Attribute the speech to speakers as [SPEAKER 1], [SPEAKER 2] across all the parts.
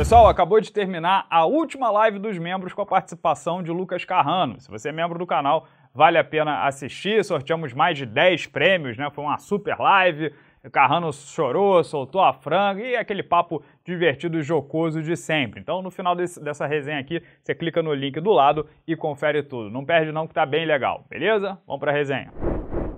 [SPEAKER 1] Pessoal, acabou de terminar a última live dos membros com a participação de Lucas Carrano. Se você é membro do canal, vale a pena assistir. Sorteamos mais de 10 prêmios, né? Foi uma super live. Carrano chorou, soltou a franga e aquele papo divertido e jocoso de sempre. Então, no final desse, dessa resenha aqui, você clica no link do lado e confere tudo. Não perde não que tá bem legal, beleza? Vamos para a resenha.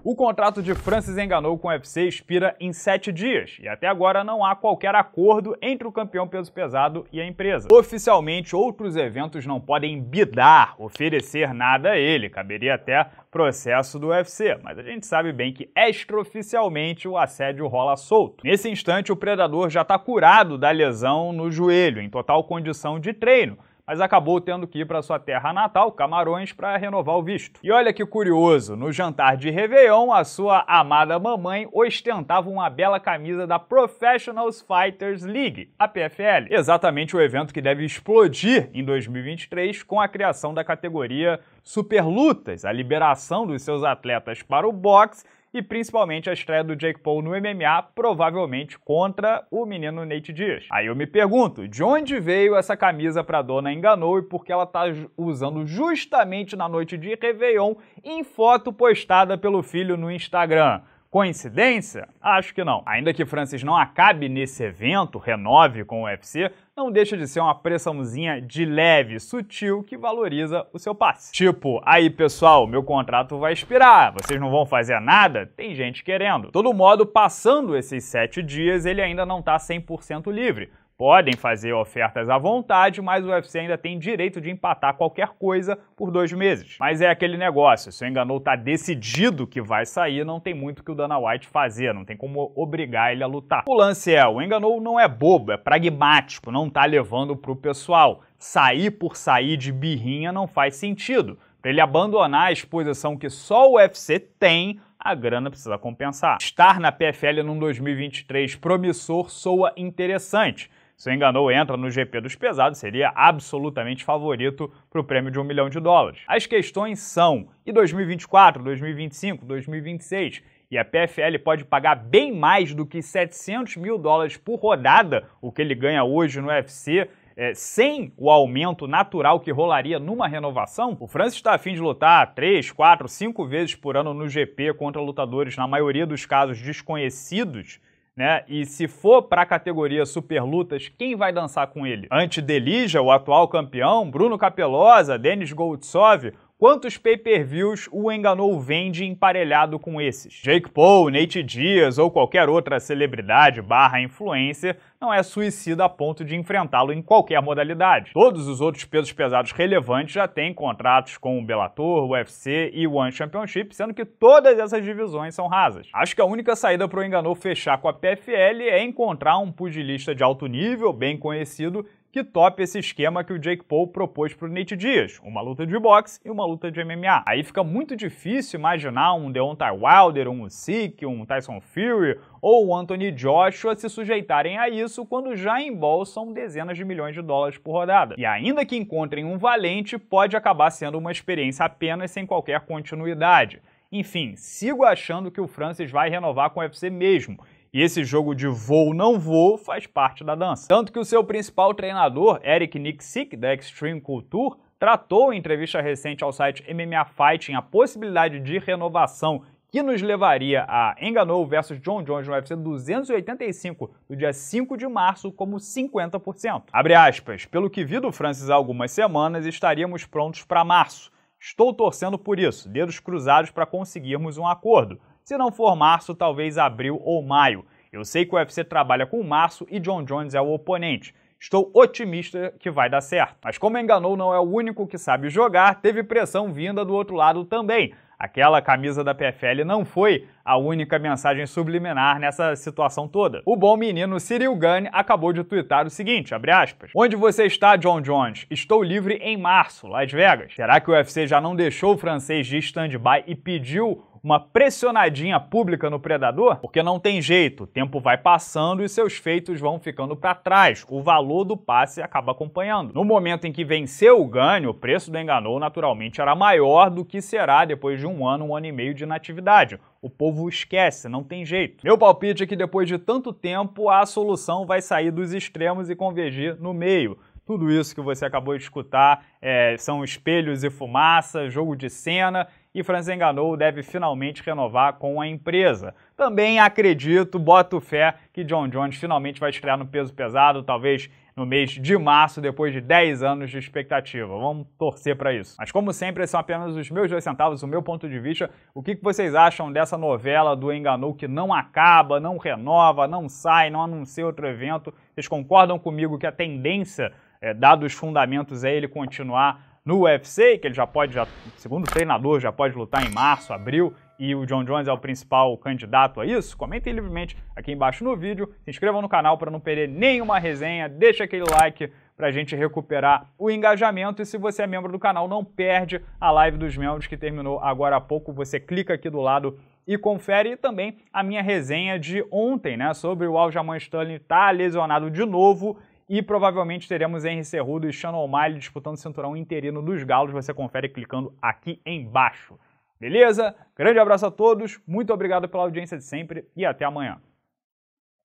[SPEAKER 1] O contrato de Francis Enganou com o UFC expira em sete dias e até agora não há qualquer acordo entre o campeão peso pesado e a empresa. Oficialmente, outros eventos não podem bidar, oferecer nada a ele, caberia até processo do UFC, mas a gente sabe bem que extraoficialmente o assédio rola solto. Nesse instante, o predador já está curado da lesão no joelho, em total condição de treino, mas acabou tendo que ir para sua terra natal, Camarões, para renovar o visto. E olha que curioso, no jantar de Réveillon, a sua amada mamãe ostentava uma bela camisa da Professionals Fighters League, a PFL, exatamente o evento que deve explodir em 2023 com a criação da categoria Super Lutas, a liberação dos seus atletas para o boxe e principalmente a estreia do Jake Paul no MMA, provavelmente contra o menino Nate Diaz. Aí eu me pergunto, de onde veio essa camisa pra dona Enganou e por que ela tá usando justamente na noite de Réveillon em foto postada pelo filho no Instagram? Coincidência? Acho que não. Ainda que Francis não acabe nesse evento, renove com o UFC, não deixa de ser uma pressãozinha de leve, sutil, que valoriza o seu passe. Tipo, aí pessoal, meu contrato vai expirar, vocês não vão fazer nada? Tem gente querendo. Todo modo, passando esses 7 dias, ele ainda não está 100% livre podem fazer ofertas à vontade, mas o UFC ainda tem direito de empatar qualquer coisa por dois meses. Mas é aquele negócio, se o Enganou tá decidido que vai sair, não tem muito que o Dana White fazer, não tem como obrigar ele a lutar. O lance é, o Enganou não é bobo, é pragmático, não tá levando pro pessoal. Sair por sair de birrinha não faz sentido. Para ele abandonar a exposição que só o UFC tem, a grana precisa compensar. Estar na PFL num 2023 promissor soa interessante se Enganou entra no GP dos pesados, seria absolutamente favorito para o prêmio de um milhão de dólares. As questões são: e 2024, 2025, 2026? e a PFL pode pagar bem mais do que 700 mil dólares por rodada, o que ele ganha hoje no UFC, é, sem o aumento natural que rolaria numa renovação? O Francis está afim de lutar 3, 4, 5 vezes por ano no GP contra lutadores, na maioria dos casos desconhecidos né? E se for para a categoria Superlutas, quem vai dançar com ele? Ante Delija, o atual campeão, Bruno Capelosa, Denis Goltsov, Quantos pay-per-views o Enganou vende emparelhado com esses? Jake Paul, Nate Diaz ou qualquer outra celebridade barra influencer não é suicida a ponto de enfrentá-lo em qualquer modalidade. Todos os outros pesos pesados relevantes já têm contratos com o Bellator, UFC e One Championship, sendo que todas essas divisões são rasas. Acho que a única saída para o Enganou fechar com a PFL é encontrar um pugilista de alto nível, bem conhecido, que tope esse esquema que o Jake Paul propôs para o Nate Diaz, uma luta de boxe e uma luta de MMA. Aí fica muito difícil imaginar um Deontay Wilder, um Usyk, um Tyson Fury ou o Anthony Joshua se sujeitarem a isso quando já embolsam dezenas de milhões de dólares por rodada. E ainda que encontrem um valente, pode acabar sendo uma experiência apenas sem qualquer continuidade. Enfim, sigo achando que o Francis vai renovar com o UFC mesmo e esse jogo de vou não vou faz parte da dança. Tanto que o seu principal treinador, Eric Nixick, da Extreme Culture, tratou em entrevista recente ao site MMA Fighting a possibilidade de renovação que nos levaria a Enganou versus John Jones no UFC 285 no dia 5 de março como 50%. Abre aspas, pelo que vi do Francis há algumas semanas, estaríamos prontos para março. Estou torcendo por isso, dedos cruzados para conseguirmos um acordo se não for março, talvez abril ou maio. Eu sei que o UFC trabalha com março e John Jones é o oponente. Estou otimista que vai dar certo. Mas como enganou não é o único que sabe jogar, teve pressão vinda do outro lado também. Aquela camisa da PFL não foi a única mensagem subliminar nessa situação toda. O bom menino Cyril Gane acabou de twittar o seguinte, aspas, Onde você está, John Jones? Estou livre em março, Las Vegas. Será que o UFC já não deixou o francês de stand-by e pediu uma pressionadinha pública no predador, porque não tem jeito, o tempo vai passando e seus feitos vão ficando para trás, o valor do passe acaba acompanhando. No momento em que venceu o ganho, o preço do enganou naturalmente era maior do que será depois de um ano, um ano e meio de inatividade. O povo esquece, não tem jeito. Meu palpite é que depois de tanto tempo, a solução vai sair dos extremos e convergir no meio. Tudo isso que você acabou de escutar é, são espelhos e fumaça, jogo de cena e Franz Enganou deve finalmente renovar com a empresa. Também acredito, boto fé, que John Jones finalmente vai estrear no peso pesado, talvez no mês de março, depois de 10 anos de expectativa. Vamos torcer para isso. Mas como sempre, são apenas os meus dois centavos, o meu ponto de vista. O que vocês acham dessa novela do Enganou que não acaba, não renova, não sai, não anuncia outro evento? Vocês concordam comigo que a tendência, é, eh, dados os fundamentos, é ele continuar no UFC, que ele já pode, já, segundo o treinador, já pode lutar em março, abril, e o John Jones é o principal candidato a isso? Comentem livremente aqui embaixo no vídeo, se inscrevam no canal para não perder nenhuma resenha, deixa aquele like para a gente recuperar o engajamento. E se você é membro do canal, não perde a live dos membros que terminou agora há pouco. Você clica aqui do lado e confere e também a minha resenha de ontem, né, sobre o Aljamain Sterling estar tá lesionado de novo e provavelmente teremos Henry Cerrudo e Shannon O'Malley disputando o cinturão interino dos galos. Você confere clicando aqui embaixo. Beleza? Grande abraço a todos, muito obrigado pela audiência de sempre e até amanhã.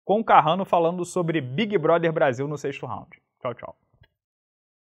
[SPEAKER 1] Com Carrano falando sobre Big Brother Brasil no sexto round. Tchau, tchau.